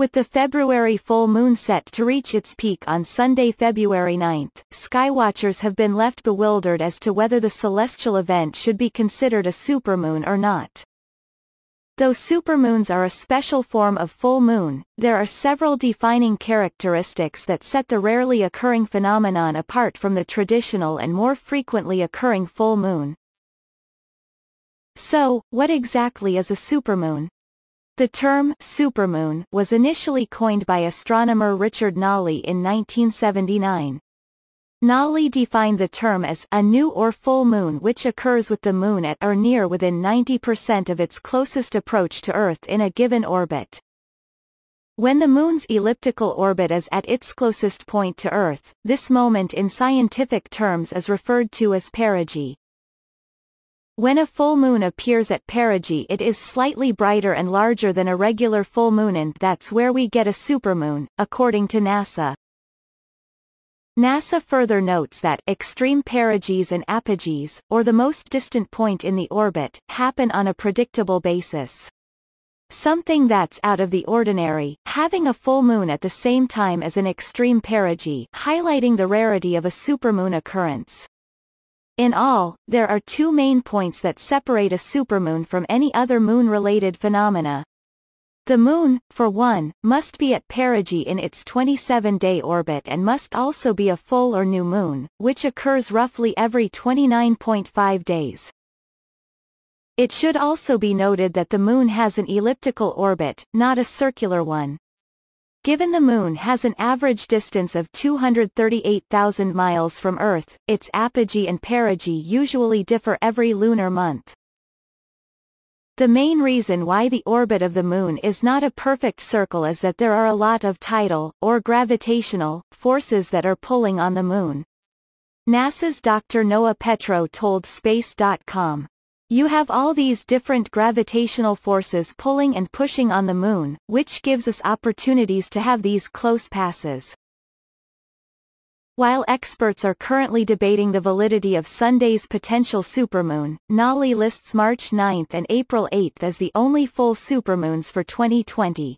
With the February full moon set to reach its peak on Sunday, February 9, skywatchers have been left bewildered as to whether the celestial event should be considered a supermoon or not. Though supermoons are a special form of full moon, there are several defining characteristics that set the rarely occurring phenomenon apart from the traditional and more frequently occurring full moon. So, what exactly is a supermoon? The term supermoon was initially coined by astronomer Richard Nolley in 1979. Nolley defined the term as a new or full moon which occurs with the moon at or near within 90% of its closest approach to Earth in a given orbit. When the moon's elliptical orbit is at its closest point to Earth, this moment in scientific terms is referred to as perigee. When a full moon appears at perigee it is slightly brighter and larger than a regular full moon and that's where we get a supermoon, according to NASA. NASA further notes that extreme perigees and apogees, or the most distant point in the orbit, happen on a predictable basis. Something that's out of the ordinary, having a full moon at the same time as an extreme perigee, highlighting the rarity of a supermoon occurrence. In all, there are two main points that separate a supermoon from any other moon-related phenomena. The Moon, for one, must be at perigee in its 27-day orbit and must also be a full or new moon, which occurs roughly every 29.5 days. It should also be noted that the Moon has an elliptical orbit, not a circular one. Given the Moon has an average distance of 238,000 miles from Earth, its apogee and perigee usually differ every lunar month. The main reason why the orbit of the Moon is not a perfect circle is that there are a lot of tidal, or gravitational, forces that are pulling on the Moon. NASA's Dr. Noah Petro told Space.com. You have all these different gravitational forces pulling and pushing on the moon, which gives us opportunities to have these close passes. While experts are currently debating the validity of Sunday's potential supermoon, NALI lists March 9 and April 8 as the only full supermoons for 2020.